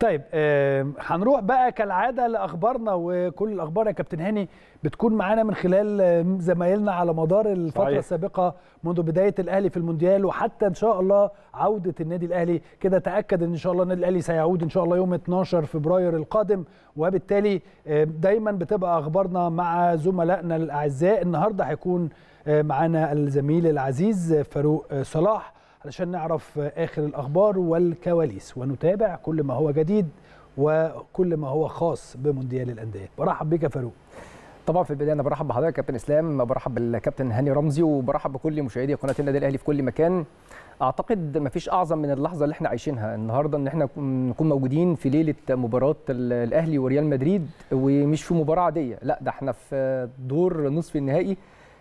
طيب هنروح بقى كالعاده لاخبارنا وكل الاخبار يا كابتن هاني بتكون معانا من خلال زمايلنا على مدار الفتره صحيح. السابقه منذ بدايه الاهلي في المونديال وحتى ان شاء الله عوده النادي الاهلي كده تاكد ان شاء الله النادي الاهلي سيعود ان شاء الله يوم 12 فبراير القادم وبالتالي دايما بتبقى اخبارنا مع زملائنا الاعزاء النهارده هيكون معانا الزميل العزيز فاروق آه، صلاح علشان نعرف آخر الأخبار والكواليس ونتابع كل ما هو جديد وكل ما هو خاص بمونديال الأندية برحب بك فاروق طبعا في البدايه انا برحب بحضرتك كابتن اسلام برحب بالكابتن هاني رمزي وبرحب بكل مشاهدي قناه النادي الاهلي في كل مكان اعتقد ما فيش اعظم من اللحظه اللي احنا عايشينها النهارده ان احنا نكون موجودين في ليله مباراه الاهلي وريال مدريد ومش في مباراه عاديه لا ده احنا في دور نصف النهائي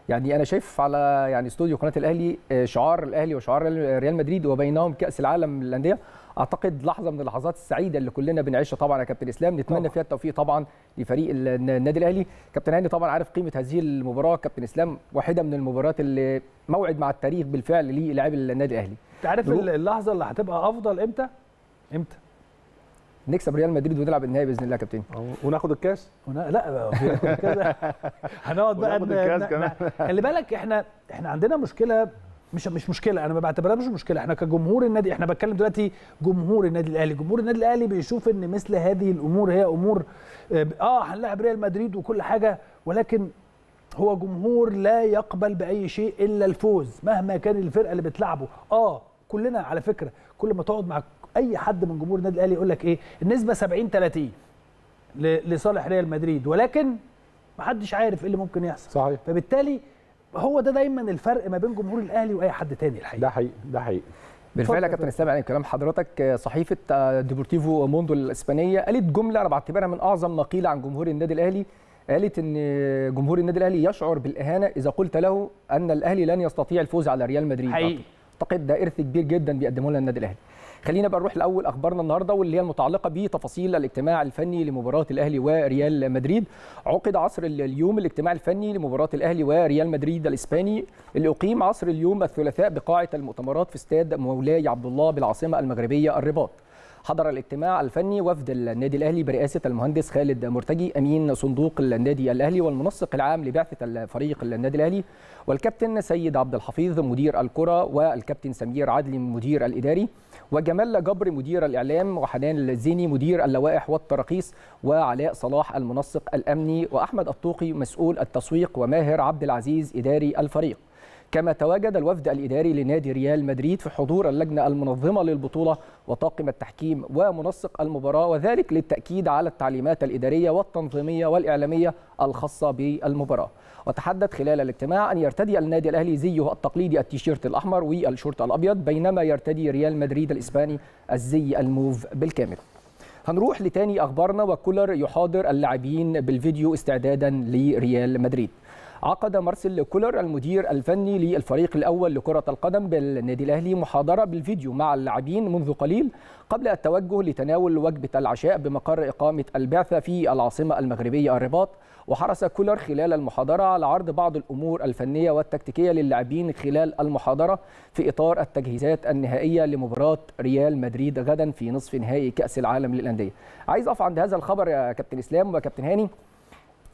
يعني انا شايف على يعني استوديو قناه الاهلي آه، شعار الاهلي وشعار ريال مدريد وبينهم كاس العالم للانديه اعتقد لحظه من اللحظات السعيده اللي كلنا بنعيشها طبعا يا كابتن اسلام نتمنى طبعا. فيها التوفيق طبعا لفريق النادي الاهلي كابتن هاني طبعا عارف قيمه هذه المباراه كابتن اسلام واحده من المباريات اللي موعد مع التاريخ بالفعل للاعب النادي الاهلي انت عارف اللحظه اللي هتبقى افضل امتى امتى نكسب ريال مدريد ونلعب النهائي باذن الله يا كابتن وناخد الكاس ونا... لا الكاس هنقعد بقى ن... خلي بالك احنا احنا عندنا مشكله مش مش مشكله انا ما بعتبرها مش مشكله احنا كجمهور النادي احنا بتكلم دلوقتي جمهور النادي الاهلي جمهور النادي الاهلي بيشوف ان مثل هذه الامور هي امور اه, آه، هنلاعب ريال مدريد وكل حاجه ولكن هو جمهور لا يقبل باي شيء الا الفوز مهما كان الفرقه اللي بتلعبه اه كلنا على فكره كل ما تقعد مع اي حد من جمهور النادي الاهلي يقول لك ايه النسبه 70 30 لصالح ريال مدريد ولكن محدش عارف ايه اللي ممكن يحصل صحيح فبالتالي هو ده دا دايما الفرق ما بين جمهور الاهلي واي حد تاني الحقيقه ده حقيقي ده حقيقي بالفعل يا كابتن اسامه يعني كلام حضرتك آه، صحيفه آه، ديبورتيفو موندو الاسبانيه قالت جمله انا بعتبرها من اعظم ما قيل عن جمهور النادي الاهلي قالت ان جمهور النادي الاهلي يشعر بالاهانه اذا قلت له ان الاهلي لن يستطيع الفوز على ريال مدريد حقيقي اعتقد ده ارث كبير جدا بيقدمه لنا النادي الاهلي خلينا بقى نروح لاول اخبارنا النهارده واللي هي المتعلقه بتفاصيل الاجتماع الفني لمباراه الاهلي وريال مدريد عقد عصر اليوم الاجتماع الفني لمباراه الاهلي وريال مدريد الاسباني اللي اقيم عصر اليوم الثلاثاء بقاعه المؤتمرات في استاد مولاي عبد الله بالعاصمه المغربيه الرباط حضر الاجتماع الفني وفد النادي الاهلي برئاسه المهندس خالد مرتجي امين صندوق النادي الاهلي والمنسق العام لبعثه الفريق النادي الاهلي والكابتن سيد عبد الحفيظ مدير الكره والكابتن سمير عدلي مدير الاداري وجمال جبر مدير الاعلام وحنان الزيني مدير اللوائح والتراخيص وعلاء صلاح المنسق الامني واحمد الطوقي مسؤول التسويق وماهر عبد العزيز اداري الفريق كما تواجد الوفد الإداري لنادي ريال مدريد في حضور اللجنة المنظمة للبطولة وطاقم التحكيم ومنسق المباراة وذلك للتأكيد على التعليمات الإدارية والتنظيمية والإعلامية الخاصة بالمباراة وتحدث خلال الاجتماع أن يرتدي النادي الأهلي زيه التقليدي التيشيرت الأحمر والشورت الأبيض بينما يرتدي ريال مدريد الإسباني الزي الموف بالكامل هنروح لتاني أخبارنا وكولر يحاضر اللاعبين بالفيديو استعدادا لريال مدريد عقد مارسيل كولر المدير الفني للفريق الأول لكرة القدم بالنادي الأهلي محاضرة بالفيديو مع اللاعبين منذ قليل قبل التوجه لتناول وجبة العشاء بمقر إقامة البعثة في العاصمة المغربية الرباط وحرص كولر خلال المحاضرة على عرض بعض الأمور الفنية والتكتيكية للاعبين خلال المحاضرة في إطار التجهيزات النهائية لمباراة ريال مدريد غدا في نصف نهائي كأس العالم للأندية عايز أقف عند هذا الخبر يا كابتن إسلام وكابتن هاني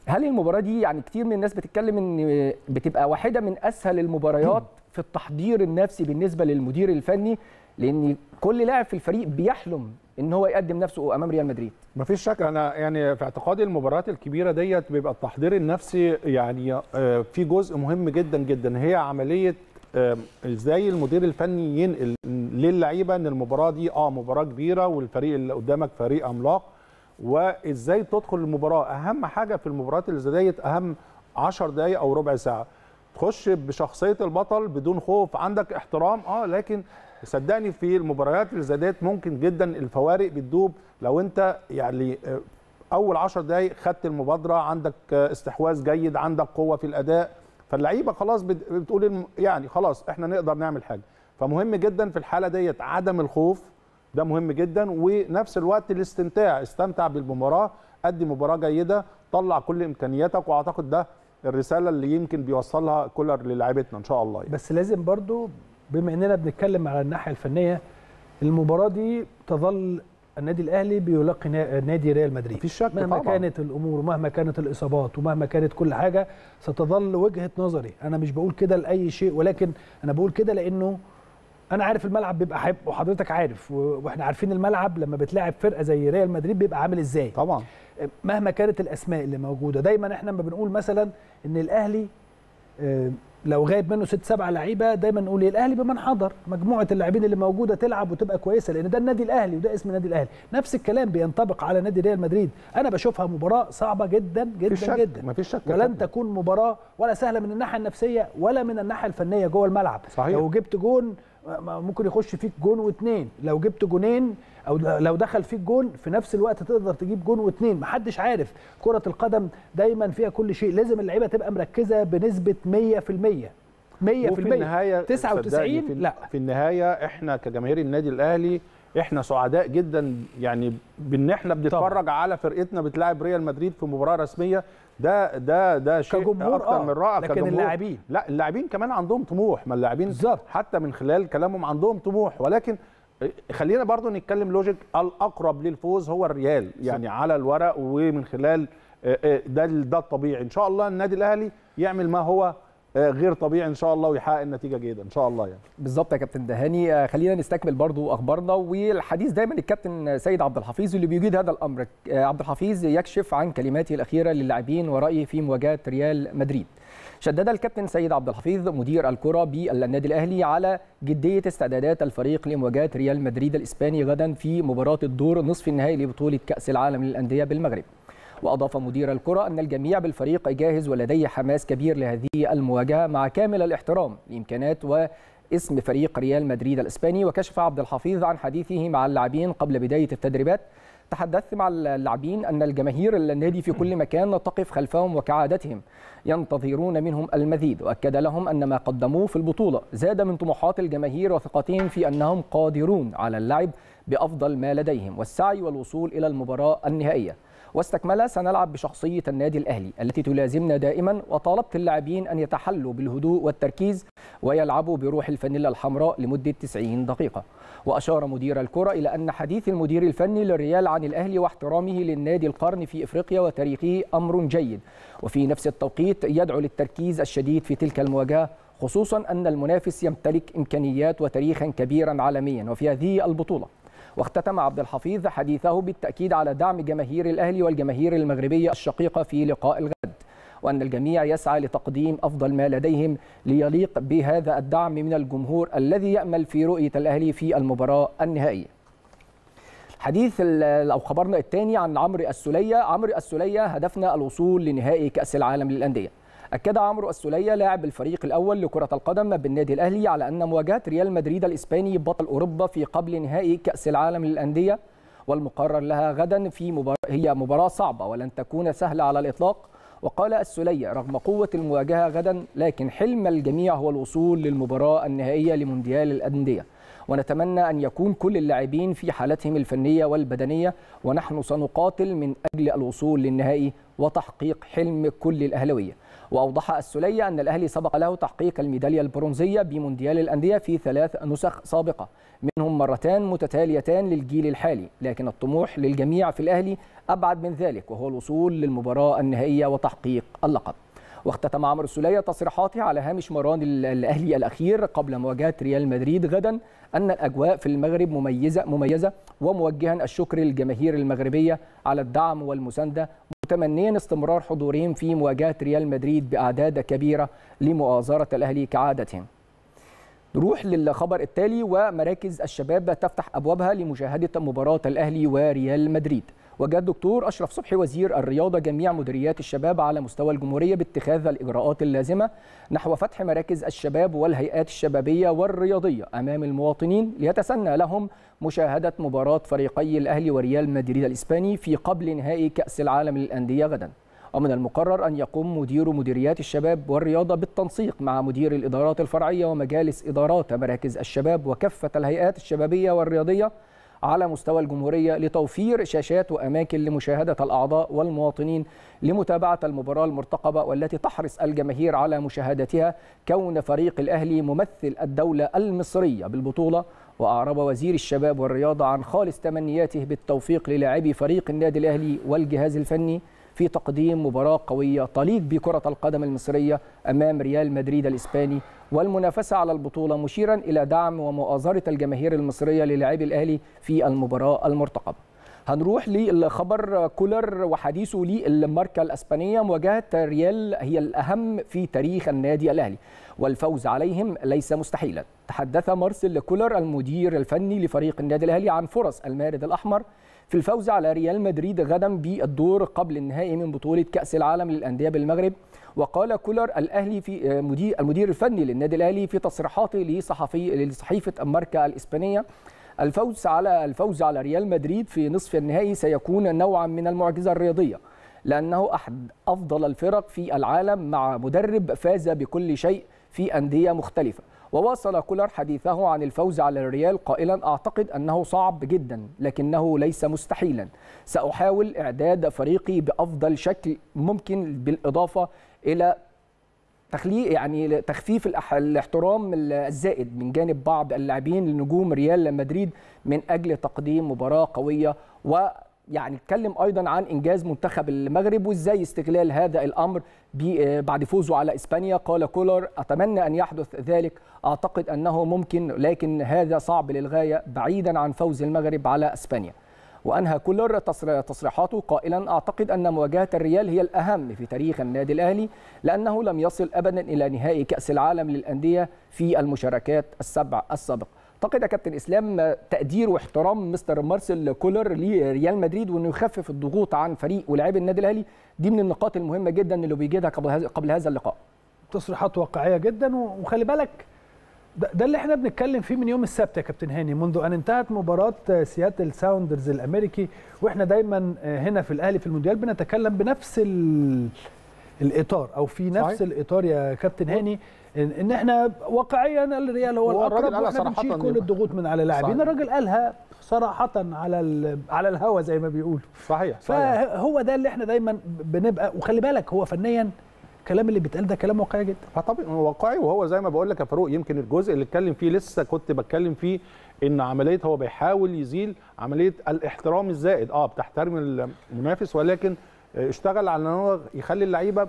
هل المباراه دي يعني كتير من الناس بتتكلم ان بتبقى واحده من اسهل المباريات في التحضير النفسي بالنسبه للمدير الفني لان كل لاعب في الفريق بيحلم ان هو يقدم نفسه امام ريال مدريد مفيش شك انا يعني في اعتقادي المباريات الكبيره ديت بيبقى التحضير النفسي يعني آه، في جزء مهم جدا جدا هي عمليه آه، ازاي المدير الفني ينقل للعيبه ان المباراه دي اه مباراه كبيره والفريق اللي قدامك فريق عملاق وازاي تدخل المباراه اهم حاجه في المباريات اللي زي ديت اهم 10 دقائق او ربع ساعه تخش بشخصيه البطل بدون خوف عندك احترام اه لكن صدقني في المباريات اللي زي ديت ممكن جدا الفوارق بتدوب لو انت يعني آه، اول 10 دقائق خدت المبادره عندك آه، استحواذ جيد عندك قوه في الاداء فاللعيبه خلاص بتقول يعني خلاص احنا نقدر نعمل حاجه فمهم جدا في الحاله ديت عدم الخوف ده مهم جدا ونفس الوقت الاستمتاع استمتع بالمباراه ادي مباراه جيده طلع كل امكانياتك واعتقد ده الرساله اللي يمكن بيوصلها كولر للاعيبتنا ان شاء الله يعني. بس لازم برضو بما اننا بنتكلم على الناحيه الفنيه المباراه دي تظل النادي الاهلي بيلاقي نادي ريال مدريد مفيش شك مهما طبعا. كانت الامور ومهما كانت الاصابات ومهما كانت كل حاجه ستظل وجهه نظري انا مش بقول كده لاي شيء ولكن انا بقول كده لانه انا عارف الملعب بيبقى حب وحضرتك عارف واحنا عارفين الملعب لما بتلاعب فرقه زي ريال مدريد بيبقى عامل ازاي طبعا مهما كانت الاسماء اللي موجوده دايما احنا لما بنقول مثلا ان الاهلي آه، لو غايب منه ست سبع لعيبه دايما نقول الاهلي بمن حضر مجموعه اللاعبين اللي موجوده تلعب وتبقى كويسه لان ده النادي الاهلي وده اسم النادي الاهلي نفس الكلام بينطبق على نادي ريال مدريد انا بشوفها مباراه صعبه جدا جدا شك. جدا مفيش شك ولن شك. تكون مباراه ولا سهله من الناحيه النفسيه ولا من الناحيه الفنيه جوه الملعب صحيح. لو جبت جون ممكن يخش فيك جون واثنين لو جبت جونين او لو دخل فيك جون في نفس الوقت تقدر تجيب جون واثنين محدش عارف كره القدم دايما فيها كل شيء لازم اللعيبه تبقى مركزه بنسبه 100% 100% وفي النهاية 99 في لا في النهايه احنا كجماهير النادي الاهلي احنا سعداء جدا يعني بان احنا بنتفرج على فرقتنا بتلاعب ريال مدريد في مباراه رسميه ده ده ده شيء كجمهور اكتر آه. من رائع لكن اللاعبين لا اللاعبين كمان عندهم طموح ما اللاعبين حتى من خلال كلامهم عندهم طموح ولكن آه، خلينا برضو نتكلم لوجيك الاقرب للفوز هو الريال يعني على الورق ومن خلال آه، آه، ده ده الطبيعي ان شاء الله النادي الاهلي يعمل ما هو آه، غير طبيعي ان شاء الله ويحقق نتيجه جيده ان شاء الله يعني بالظبط يا كابتن دهاني آه، خلينا نستكمل برضو اخبارنا والحديث دايما الكابتن سيد عبد الحفيظ اللي بيجيد هذا الامر آه، عبد الحفيظ يكشف عن كلماته الاخيره للاعبين ورايه في مواجهه ريال مدريد شدد الكابتن سيد عبد الحفيظ مدير الكره بالنادي الاهلي على جديه استعدادات الفريق لمواجهه ريال مدريد الاسباني غدا في مباراه الدور نصف النهائي لبطوله كاس العالم للانديه بالمغرب وأضاف مدير الكرة أن الجميع بالفريق جاهز ولديه حماس كبير لهذه المواجهة مع كامل الاحترام لإمكانات و اسم فريق ريال مدريد الاسباني وكشف عبد الحفيظ عن حديثه مع اللاعبين قبل بدايه التدريبات تحدثت مع اللاعبين ان الجماهير النادي في كل مكان تقف خلفهم وكعادتهم ينتظرون منهم المزيد واكد لهم ان ما قدموه في البطوله زاد من طموحات الجماهير وثقتهم في انهم قادرون على اللعب بافضل ما لديهم والسعي والوصول الى المباراه النهائيه واستكمل سنلعب بشخصية النادي الأهلي التي تلازمنا دائما وطالبت اللاعبين أن يتحلوا بالهدوء والتركيز ويلعبوا بروح الفانيلا الحمراء لمدة 90 دقيقة وأشار مدير الكرة إلى أن حديث المدير الفني للريال عن الأهلي واحترامه للنادي القرن في إفريقيا وتاريخه أمر جيد وفي نفس التوقيت يدعو للتركيز الشديد في تلك المواجهة خصوصا أن المنافس يمتلك إمكانيات وتاريخا كبيرا عالميا وفي هذه البطولة واختتم عبد الحفيظ حديثه بالتأكيد على دعم جماهير الأهلي والجماهير المغربية الشقيقة في لقاء الغد وأن الجميع يسعى لتقديم أفضل ما لديهم ليليق بهذا الدعم من الجمهور الذي يأمل في رؤية الأهلي في المباراة النهائية حديث او خبرنا الثاني عن عمرو السوليه عمرو السوليه هدفنا الوصول لنهائي كاس العالم للانديه أكد عمرو السولية لاعب الفريق الأول لكرة القدم بالنادي الأهلي على أن مواجهة ريال مدريد الإسباني بطل أوروبا في قبل نهائي كأس العالم للأندية والمقرر لها غدا في مباراة هي مباراة صعبة ولن تكون سهلة على الإطلاق وقال السولية رغم قوة المواجهة غدا لكن حلم الجميع هو الوصول للمباراة النهائية لمونديال الأندية ونتمنى أن يكون كل اللاعبين في حالتهم الفنية والبدنية ونحن سنقاتل من أجل الوصول للنهائي وتحقيق حلم كل الأهلوية وأوضح السلية أن الأهلي سبق له تحقيق الميدالية البرونزية بمونديال الأندية في ثلاث نسخ سابقة منهم مرتان متتاليتان للجيل الحالي لكن الطموح للجميع في الأهلي أبعد من ذلك وهو الوصول للمباراة النهائية وتحقيق اللقب واختتم عمرو السولية تصريحاته على هامش مران الأهلي الأخير قبل مواجهة ريال مدريد غدا أن الأجواء في المغرب مميزة, مميزة وموجها الشكر للجماهير المغربية على الدعم والمساندة متمنيا استمرار حضورهم في مواجهة ريال مدريد بأعداد كبيرة لمؤازرة الأهلي كعادتهم نروح للخبر التالي ومراكز الشباب تفتح أبوابها لمشاهدة مباراة الأهلي وريال مدريد وجه الدكتور أشرف صبحي وزير الرياضة جميع مديريات الشباب على مستوى الجمهورية باتخاذ الإجراءات اللازمة نحو فتح مراكز الشباب والهيئات الشبابية والرياضية أمام المواطنين ليتسنى لهم مشاهدة مباراة فريقي الأهلي وريال مدريد الإسباني في قبل نهائي كأس العالم للأندية غداً ومن المقرر أن يقوم مدير مديريات الشباب والرياضة بالتنسيق مع مدير الإدارات الفرعية ومجالس إدارات مراكز الشباب وكافة الهيئات الشبابية والرياضية على مستوى الجمهورية لتوفير شاشات وأماكن لمشاهدة الأعضاء والمواطنين لمتابعة المباراة المرتقبة والتي تحرص الجماهير على مشاهدتها كون فريق الأهلي ممثل الدولة المصرية بالبطولة وأعرب وزير الشباب والرياضة عن خالص تمنياته بالتوفيق للاعبي فريق النادي الأهلي والجهاز الفني في تقديم مباراة قوية تليق بكرة القدم المصرية أمام ريال مدريد الإسباني والمنافسة على البطولة مشيرا إلى دعم ومؤازرة الجماهير المصرية للاعبي الأهلي في المباراة المرتقبة هنروح للخبر كولر وحديثه للماركه الاسبانيه مواجهه ريال هي الاهم في تاريخ النادي الاهلي والفوز عليهم ليس مستحيلا تحدث مارسيل كولر المدير الفني لفريق النادي الاهلي عن فرص المارد الاحمر في الفوز على ريال مدريد غدا بالدور قبل النهائي من بطولة كأس العالم للأندية بالمغرب وقال كولر الأهلي في آه، مدير المدير الفني للنادي الأهلي في تصريحاته لصحفي لصحيفة الماركا الإسبانية الفوز على الفوز على ريال مدريد في نصف النهائي سيكون نوعا من المعجزة الرياضية لأنه أحد أفضل الفرق في العالم مع مدرب فاز بكل شيء في أندية مختلفة وواصل كولر حديثه عن الفوز على الريال قائلا أعتقد أنه صعب جدا لكنه ليس مستحيلا سأحاول إعداد فريقي بأفضل شكل ممكن بالإضافة إلى تخليق يعني تخفيف الاحترام الزائد من جانب بعض اللاعبين لنجوم ريال مدريد من اجل تقديم مباراه قويه و يعني اتكلم ايضا عن انجاز منتخب المغرب وازاي استغلال هذا الامر بعد فوزه على اسبانيا قال كولر اتمنى ان يحدث ذلك اعتقد انه ممكن لكن هذا صعب للغايه بعيدا عن فوز المغرب على اسبانيا وانهى كولر تصريحاته قائلا اعتقد ان مواجهه الريال هي الاهم في تاريخ النادي الاهلي لانه لم يصل ابدا الى نهائي كاس العالم للانديه في المشاركات السبع السابقه اعتقد يا كابتن اسلام تقدير واحترام مستر مارسيل كولر لريال مدريد وانه يخفف الضغوط عن فريق ولاعيبي النادي الاهلي دي من النقاط المهمه جدا اللي بيجيدها قبل هذا قبل هذا اللقاء تصريحات واقعيه جدا وخلي بالك ده, ده اللي احنا بنتكلم فيه من يوم السبت يا كابتن هاني منذ ان انتهت مباراه سياتل آه، ساوندرز الامريكي واحنا دايما آه، هنا في الاهلي في المونديال بنتكلم بنفس ال... الاطار او في نفس صحيح. الاطار يا كابتن هاني ان, إن احنا واقعيا الريال هو الاقرب قال صراحه كل الضغوط يعني. من على لاعبين الراجل قالها صراحه على على الهوا زي ما بيقولوا صحيح صحيح فهو ده اللي احنا دايما بنبقى وخلي بالك هو فنيا الكلام اللي بيتقال ده كلام واقعي جدا فطبيعي واقعي وهو زي ما بقول لك يا فاروق يمكن الجزء اللي اتكلم فيه لسه كنت بتكلم فيه ان عمليه هو بيحاول يزيل عمليه الاحترام الزائد اه بتحترم المنافس ولكن اشتغل على ان هو يخلي اللعيبه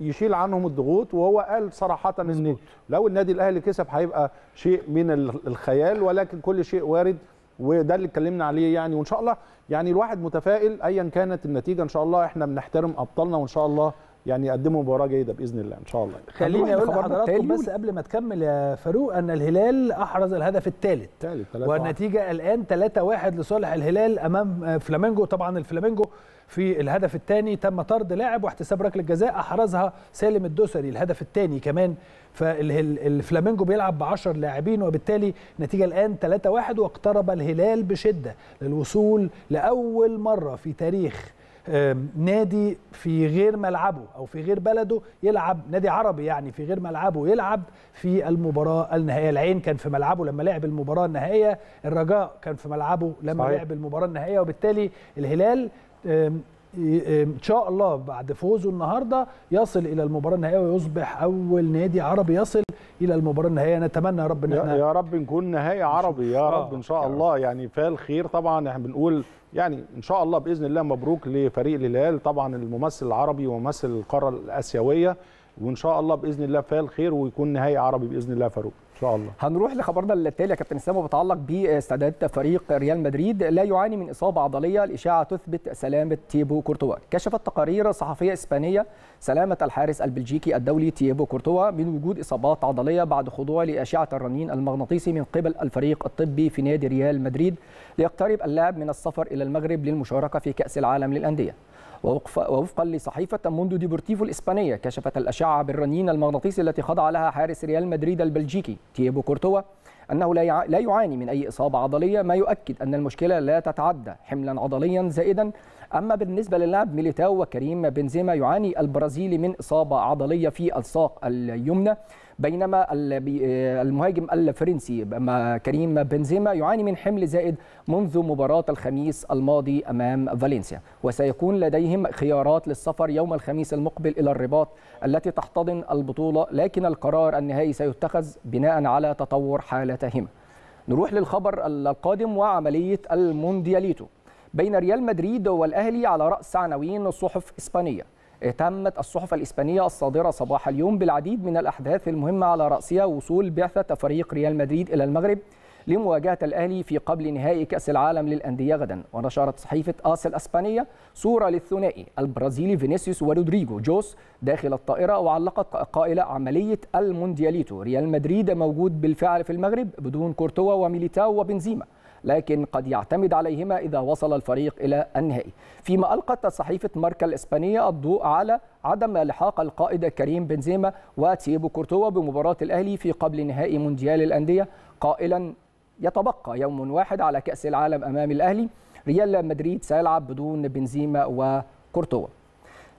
يشيل عنهم الضغوط وهو قال صراحه ان لو النادي الاهلي كسب هيبقى شيء من الخيال ولكن كل شيء وارد وده اللي اتكلمنا عليه يعني وان شاء الله يعني الواحد متفائل ايا كانت النتيجه ان شاء الله احنا بنحترم ابطالنا وان شاء الله يعني يقدموا مباراه جيده باذن الله ان شاء الله خليني اقول لحضراتكم بس قبل ما تكمل يا فاروق ان الهلال احرز الهدف الثالث والنتيجه الان 3-1 لصالح الهلال امام فلامينجو طبعا الفلامينجو في الهدف الثاني تم طرد لاعب واحتساب ركله جزاء احرزها سالم الدوسري الهدف الثاني كمان فالفلامينجو بيلعب ب 10 لاعبين وبالتالي النتيجه الان 3-1 واقترب الهلال بشده للوصول لاول مره في تاريخ نادي في غير ملعبه او في غير بلده يلعب نادي عربي يعني في غير ملعبه يلعب في المباراه النهائيه العين كان في ملعبه لما لعب المباراه النهائيه الرجاء كان في ملعبه لما صحيح. لعب المباراه النهائيه وبالتالي الهلال ان شاء الله بعد فوزه النهارده يصل الى المباراه النهائيه ويصبح اول نادي عربي يصل الى المباراه النهائيه نتمنى يا رب ان احنا يا رب نكون نهائي عربي يا رب ان شاء الله يعني فالخير طبعا احنا بنقول يعني ان شاء الله باذن الله مبروك لفريق الهلال طبعا الممثل العربي وممثل القاره الاسيويه وان شاء الله باذن الله فيها الخير ويكون نهائي عربي باذن الله فاروق ان شاء الله هنروح لخبرنا التالي يا كابتن اسامه بتعلق باستعدادات فريق ريال مدريد لا يعاني من اصابه عضليه الاشاعه تثبت سلامه تيبو كورتوا كشفت تقارير صحفيه اسبانيه سلامه الحارس البلجيكي الدولي تيبو كورتوا من وجود اصابات عضليه بعد خضوعه لاشعه الرنين المغناطيسي من قبل الفريق الطبي في نادي ريال مدريد ليقترب اللاعب من السفر الى المغرب للمشاركه في كاس العالم للانديه ووفقا لصحيفة موندو ديبورتيفو الإسبانية كشفت الأشعة بالرنين المغناطيسي التي خضع لها حارس ريال مدريد البلجيكي تييبو كورتوا أنه لا يعاني من أي إصابة عضلية ما يؤكد أن المشكلة لا تتعدى حملا عضليا زائدا أما بالنسبة للاعب ميليتاو وكريم بنزيما يعاني البرازيلي من إصابة عضلية في الساق اليمنى بينما آه، المهاجم الفرنسي كريم بنزيما يعاني من حمل زائد منذ مباراة الخميس الماضي أمام فالنسيا وسيكون لديهم خيارات للسفر يوم الخميس المقبل إلى الرباط التي تحتضن البطولة لكن القرار النهائي سيتخذ بناء على تطور حالتهما نروح للخبر القادم وعملية الموندياليتو بين ريال مدريد والأهلي على رأس عناوين صحف إسبانية تمت الصحف الإسبانية الصادرة صباح اليوم بالعديد من الأحداث المهمة على رأسها وصول بعثة فريق ريال مدريد إلى المغرب لمواجهة الأهلي في قبل نهائي كأس العالم للأندية غدا ونشرت صحيفة آس الأسبانية صورة للثنائي البرازيلي فينيسيوس ورودريجو جوس داخل الطائرة وعلقت قائلة عملية الموندياليتو ريال مدريد موجود بالفعل في المغرب بدون كورتوا وميليتاو وبنزيما لكن قد يعتمد عليهما إذا وصل الفريق إلى النهائي فيما ألقت صحيفة ماركا الإسبانية الضوء على عدم لحاق القائد كريم بنزيما وتيبو كورتوا بمباراة الأهلي في قبل نهائي مونديال الأندية قائلا يتبقى يوم واحد على كأس العالم أمام الأهلي ريال مدريد سيلعب بدون بنزيما وكورتوا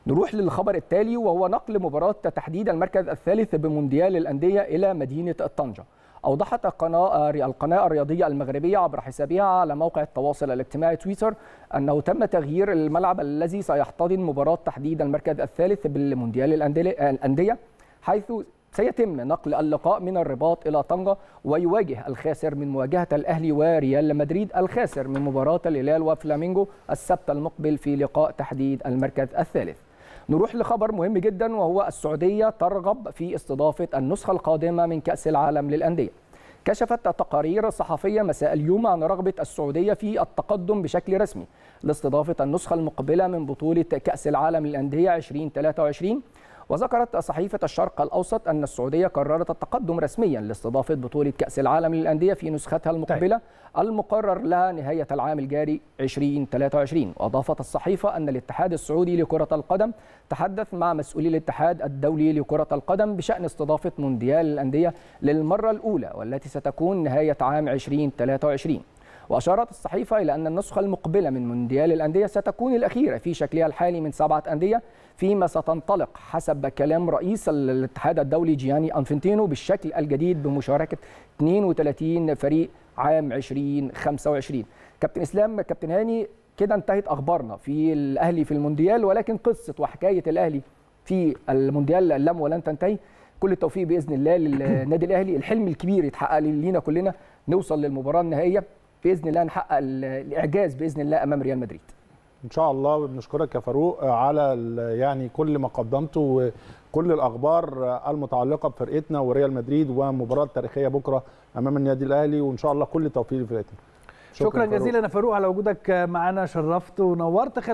نروح للخبر التالي وهو نقل مباراة تحديد المركز الثالث بمونديال الأندية إلى مدينة طنجة أوضحت القناة القناة الرياضية المغربية عبر حسابها على موقع التواصل الاجتماعي تويتر أنه تم تغيير الملعب الذي سيحتضن مباراة تحديد المركز الثالث بالمونديال الأندية حيث سيتم نقل اللقاء من الرباط إلى طنجة ويواجه الخاسر من مواجهة الأهلي وريال مدريد الخاسر من مباراة الهلال وفلامينجو السبت المقبل في لقاء تحديد المركز الثالث نروح لخبر مهم جدا وهو السعودية ترغب في استضافة النسخة القادمة من كأس العالم للأندية كشفت تقارير صحفية مساء اليوم عن رغبة السعودية في التقدم بشكل رسمي لاستضافة النسخة المقبلة من بطولة كأس العالم للأندية 2023 وذكرت صحيفة الشرق الأوسط أن السعودية قررت التقدم رسميا لاستضافة بطولة كأس العالم للأندية في نسختها المقبلة المقرر لها نهاية العام الجاري 2023 وأضافت الصحيفة أن الاتحاد السعودي لكرة القدم تحدث مع مسؤولي الاتحاد الدولي لكرة القدم بشأن استضافة مونديال الأندية للمرة الأولى والتي ستكون نهاية عام 2023 وأشارت الصحيفة إلى أن النسخة المقبلة من مونديال الأندية ستكون الأخيرة في شكلها الحالي من سبعة أندية فيما ستنطلق حسب كلام رئيس الاتحاد الدولي جياني أنفنتينو بالشكل الجديد بمشاركة 32 فريق عام 2025 كابتن إسلام كابتن هاني كده انتهت أخبارنا في الأهلي في المونديال ولكن قصة وحكاية الأهلي في المونديال لم ولن تنتهي كل التوفيق باذن الله للنادي الاهلي الحلم الكبير يتحقق لينا كلنا نوصل للمباراه النهائيه باذن الله نحقق الاعجاز باذن الله امام ريال مدريد ان شاء الله وبنشكرك يا فاروق على يعني كل ما قدمته وكل الاخبار المتعلقه بفرقتنا وريال مدريد ومباراه تاريخيه بكره امام النادي الاهلي وان شاء الله كل التوفيق لفرقتنا شكرا, شكرا جزيلا يا فاروق على وجودك معنا شرفت ونورت